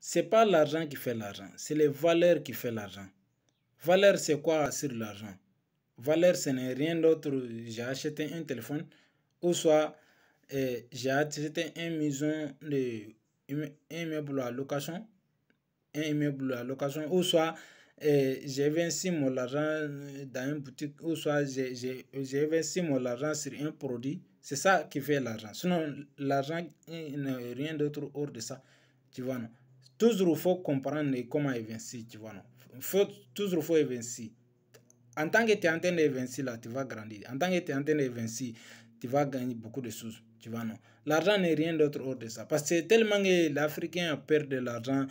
C'est pas l'argent qui fait l'argent, c'est les valeurs qui fait l'argent. Valeur, c'est quoi sur l'argent Valeur, ce n'est rien d'autre. J'ai acheté un téléphone ou soit eh, j'ai acheté un maison de un immeuble à location, un immeuble à location ou soit eh, j'ai investi mon argent dans une boutique ou soit j'ai investi mon argent sur un produit. C'est ça qui fait l'argent. Sinon, l'argent n'est rien d'autre hors de ça. Tu vois, non toujours faut comprendre comment évincer, tu vois, non. Faut, toujours faut évincer. En tant que tu es en train d'évincer, là, tu vas grandir. En tant que tu es en train d'évincer, tu vas gagner beaucoup de choses, tu vois, non. L'argent n'est rien d'autre hors de ça. Parce que tellement l'Africain a de l'argent,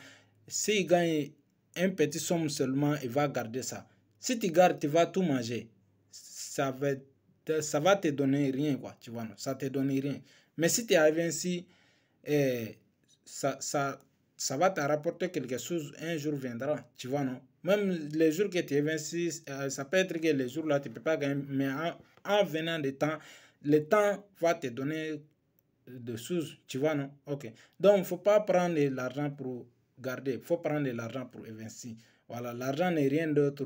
s'il gagne un petit somme seulement, il va garder ça. Si tu gardes, tu vas tout manger. Ça va te, ça va te donner rien, quoi, tu vois, non. Ça te donne rien. Mais si tu es évincé, eh, ça, ça, ça va te rapporter quelque chose, un jour viendra, tu vois, non Même les jours que tu es 26, euh, ça peut être que les jours-là, tu ne peux pas gagner, mais en, venant des temps, le temps va te donner de sous tu vois, non Ok. Donc, il ne faut pas prendre l'argent pour garder, il faut prendre l'argent pour évincer. Voilà, l'argent n'est rien d'autre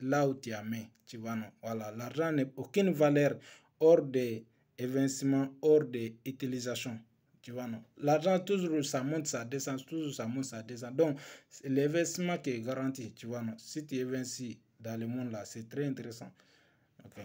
là où tu as mis, tu vois, non Voilà, l'argent n'a aucune valeur hors des évincements, hors des utilisations. Tu vois, non. L'argent, toujours, ça monte, ça descend, toujours, ça monte, ça descend. Donc, l'investissement qui est garanti, tu vois, non. Si tu investis dans le monde, là, c'est très intéressant. OK.